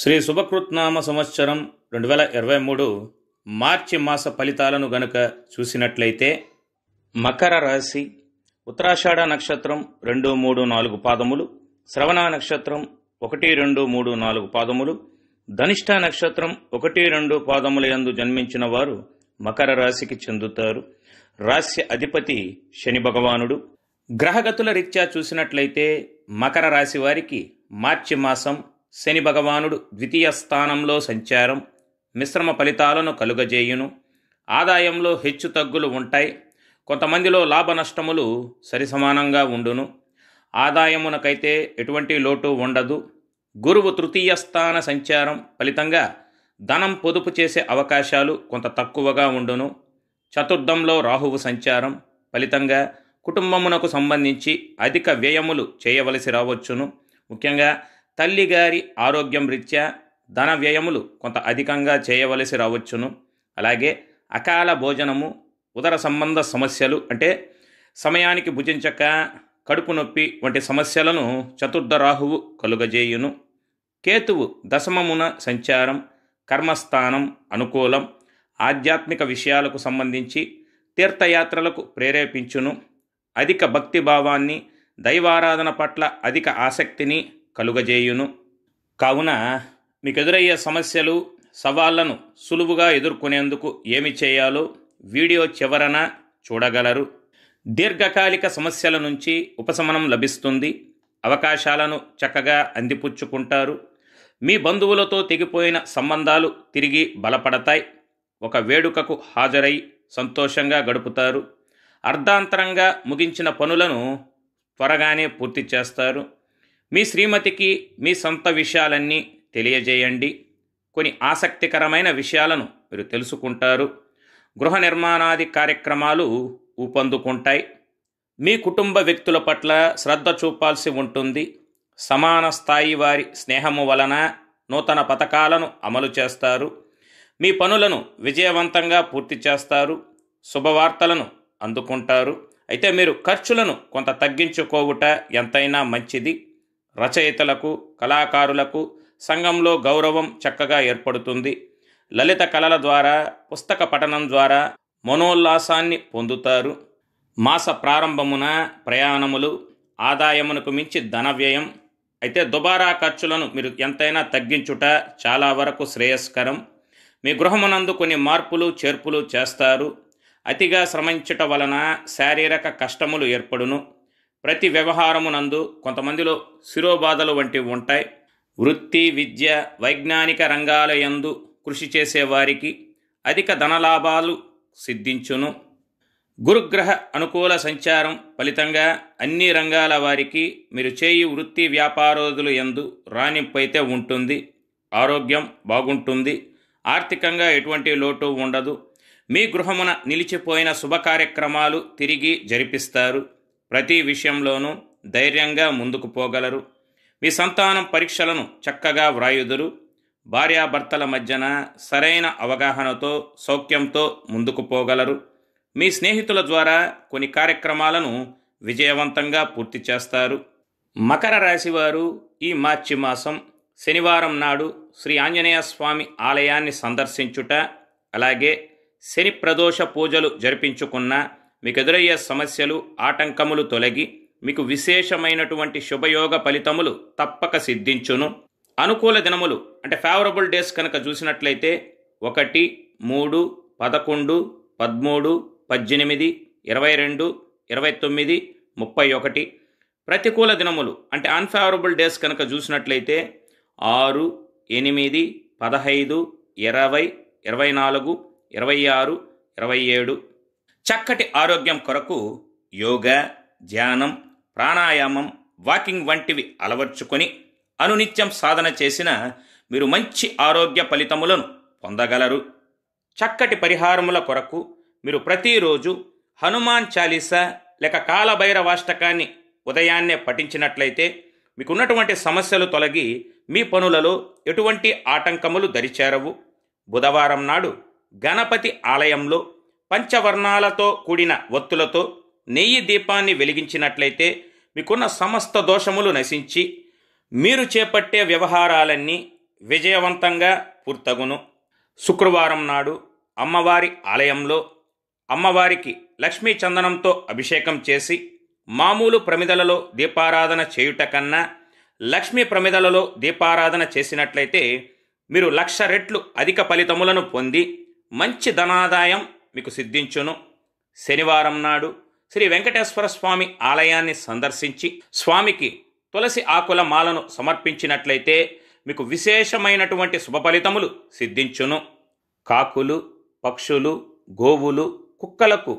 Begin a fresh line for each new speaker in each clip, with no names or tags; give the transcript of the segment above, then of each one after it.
శ్రీ శుభకృత్నామ సంవత్సరం రెండు వేల ఇరవై మూడు మార్చి మాస ఫలితాలను గనుక చూసినట్లయితే మకర రాశి ఉత్తరాషాఢ నక్షత్రం రెండు మూడు నాలుగు పాదములు శ్రవణ నక్షత్రం ఒకటి రెండు మూడు నాలుగు పాదములు ధనిష్ట నక్షత్రం ఒకటి రెండు పాదముల యందు జన్మించిన వారు మకర రాశికి చెందుతారు రాశి అధిపతి శని భగవానుడు గ్రహగతుల రీత్యా చూసినట్లయితే మకర రాశి వారికి మార్చి మాసం శని భగవానుడు ద్వితీయ స్థానంలో సంచారం మిశ్రమ ఫలితాలను కలుగజేయును ఆదాయంలో హెచ్చు తగ్గులు ఉంటాయి కొంతమందిలో లాభ నష్టములు సరిసమానంగా ఉండును ఆదాయమునకైతే ఎటువంటి లోటు ఉండదు గురువు తృతీయ స్థాన సంచారం ఫలితంగా ధనం పొదుపు చేసే అవకాశాలు కొంత తక్కువగా ఉండును చతుర్థంలో రాహువు సంచారం ఫలితంగా కుటుంబమునకు సంబంధించి అధిక వ్యయములు చేయవలసి రావచ్చును ముఖ్యంగా తల్లిగారి ఆరోగ్యం రీత్యా ధన వ్యయములు కొంత అధికంగా చేయవలసి రావచ్చును అలాగే అకాల భోజనము ఉదర సంబంధ సమస్యలు అంటే సమయానికి భుజించక కడుపు నొప్పి వంటి సమస్యలను చతుర్థ రాహువు కలుగజేయును కేతువు దశమమున సంచారం కర్మస్థానం అనుకూలం ఆధ్యాత్మిక విషయాలకు సంబంధించి తీర్థయాత్రలకు ప్రేరేపించును అధిక భక్తిభావాన్ని దైవారాధన పట్ల అధిక ఆసక్తిని కలుగజేయును కావున మీకు ఎదురయ్యే సమస్యలు సవాళ్లను సులువుగా ఎదుర్కొనేందుకు ఏమి చేయాలో వీడియో చివరన చూడగలరు దీర్ఘకాలిక సమస్యల నుంచి ఉపశమనం లభిస్తుంది అవకాశాలను చక్కగా అందిపుచ్చుకుంటారు మీ బంధువులతో తెగిపోయిన సంబంధాలు తిరిగి బలపడతాయి ఒక వేడుకకు హాజరై సంతోషంగా గడుపుతారు అర్ధాంతరంగా ముగించిన పనులను త్వరగానే పూర్తి చేస్తారు మీ శ్రీమతికి మీ సొంత విషయాలన్నీ తెలియజేయండి కొన్ని ఆసక్తికరమైన విషయాలను మీరు తెలుసుకుంటారు గృహ నిర్మాణాది కార్యక్రమాలు ఊపందుకుంటాయి మీ కుటుంబ వ్యక్తుల పట్ల శ్రద్ధ చూపాల్సి ఉంటుంది సమాన స్థాయి వారి స్నేహము వలన నూతన పథకాలను అమలు చేస్తారు మీ పనులను విజయవంతంగా పూర్తి చేస్తారు శుభవార్తలను అందుకుంటారు అయితే మీరు ఖర్చులను కొంత తగ్గించుకోవుట ఎంతైనా మంచిది రచయితలకు కళాకారులకు సంఘంలో గౌరవం చక్కగా ఏర్పడుతుంది లలిత కళల ద్వారా పుస్తక పఠనం ద్వారా మనోల్లాసాన్ని పొందుతారు మాస ప్రారంభమున ప్రయాణములు ఆదాయమునకు మించి ధన వ్యయం అయితే దుబారా ఖర్చులను మీరు ఎంతైనా తగ్గించుట చాలా వరకు శ్రేయస్కరం మీ గృహమునందు కొన్ని మార్పులు చేర్పులు చేస్తారు అతిగా శ్రమించుట వలన శారీరక కష్టములు ఏర్పడును ప్రతి వ్యవహారమునందు కొంతమందిలో శిరోబాధలు వంటివి ఉంటాయి వృత్తి విద్య వైజ్ఞానిక రంగాల యందు కృషి చేసేవారికి అధిక ధనలాభాలు సిద్ధించును గురుగ్రహ అనుకూల సంచారం ఫలితంగా అన్ని రంగాల వారికి మీరు చేయి వృత్తి వ్యాపారోదులు ఎందు రాణింపైతే ఉంటుంది ఆరోగ్యం బాగుంటుంది ఆర్థికంగా ఎటువంటి లోటు ఉండదు మీ గృహమున నిలిచిపోయిన శుభకార్యక్రమాలు తిరిగి జరిపిస్తారు ప్రతి విషయంలోనూ ధైర్యంగా ముందుకు పోగలరు మీ సంతానం పరీక్షలను చక్కగా వ్రాయుదురు భార్యాభర్తల మధ్యన సరైన అవగాహనతో సౌఖ్యంతో ముందుకు పోగలరు మీ స్నేహితుల ద్వారా కొన్ని కార్యక్రమాలను విజయవంతంగా పూర్తి చేస్తారు మకర రాశివారు ఈ మార్చి మాసం శనివారం నాడు శ్రీ ఆంజనేయ స్వామి ఆలయాన్ని సందర్శించుట అలాగే శని ప్రదోష పూజలు జరిపించుకున్న మీకు ఎదురయ్యే సమస్యలు ఆటంకములు తొలగి మీకు విశేషమైనటువంటి శుభయోగ ఫలితములు తప్పక సిద్ధించును అనుకూల దినములు అంటే ఫేవరబుల్ డేస్ కనుక చూసినట్లయితే ఒకటి మూడు పదకొండు పదమూడు పద్దెనిమిది ఇరవై రెండు ఇరవై తొమ్మిది ముప్పై ఒకటి ప్రతికూల దినములు అంటే అన్ఫేవరబుల్ డేస్ కనుక చూసినట్లయితే ఆరు ఎనిమిది పదహైదు ఇరవై ఇరవై నాలుగు ఇరవై ఆరు ఇరవై ఏడు చక్కటి ఆరోగ్యం కొరకు యోగా ధ్యానం ప్రాణాయామం వాకింగ్ వంటివి అలవర్చుకొని అనునిత్యం సాధన చేసిన మీరు మంచి ఆరోగ్య ఫలితములను పొందగలరు చక్కటి పరిహారముల కొరకు మీరు ప్రతిరోజు హనుమాన్ చాలీసా లేక కాలభైరవాష్టకాన్ని ఉదయాన్నే పఠించినట్లయితే మీకున్నటువంటి సమస్యలు తొలగి మీ పనులలో ఎటువంటి ఆటంకములు దరిచేరవు బుధవారం నాడు గణపతి ఆలయంలో పంచవర్ణాలతో కూడిన ఒత్తులతో నెయ్యి దీపాన్ని వెలిగించినట్లయితే మీకున్న సమస్త దోషములు నశించి మీరు చేపట్టే వ్యవహారాలన్నీ విజయవంతంగా పూర్తగును శుక్రవారం నాడు అమ్మవారి ఆలయంలో అమ్మవారికి లక్ష్మీ చందనంతో అభిషేకం చేసి మామూలు ప్రమిదలలో దీపారాధన చేయుట కన్నా లక్ష్మీ ప్రమిదలలో దీపారాధన చేసినట్లయితే మీరు లక్ష రెట్లు అధిక ఫలితములను పొంది మంచి ధనాదాయం మీకు సిద్ధించును శనివారం నాడు శ్రీ వెంకటేశ్వర స్వామి ఆలయాన్ని సందర్శించి స్వామికి తులసి ఆకుల మాలను సమర్పించినట్లయితే మీకు విశేషమైనటువంటి శుభ ఫలితములు సిద్ధించును కాకులు పక్షులు గోవులు కుక్కలకు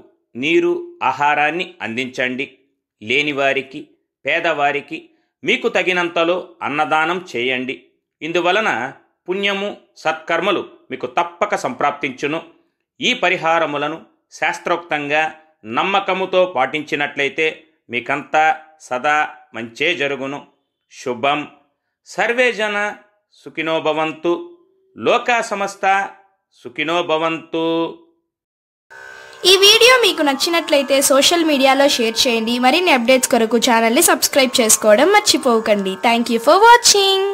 నీరు ఆహారాన్ని అందించండి లేనివారికి పేదవారికి మీకు తగినంతలో అన్నదానం చేయండి ఇందువలన పుణ్యము సత్కర్మలు మీకు తప్పక సంప్రాప్తించును ఈ పరిహారములను శాస్త్రోక్తంగా నమ్మకముతో పాటించినట్లయితే మీకంతా సదా మంచే జరుగును శుభం సర్వేజన సుఖినోభవంతు లోకా సమస్త సుఖినోభవంతు ఈ వీడియో మీకు నచ్చినట్లయితే సోషల్ మీడియాలో షేర్ చేయండి మరిన్ని అప్డేట్స్ కొరకు ఛానల్ని సబ్స్క్రైబ్ చేసుకోవడం మర్చిపోకండి థ్యాంక్ యూ ఫర్ వాచింగ్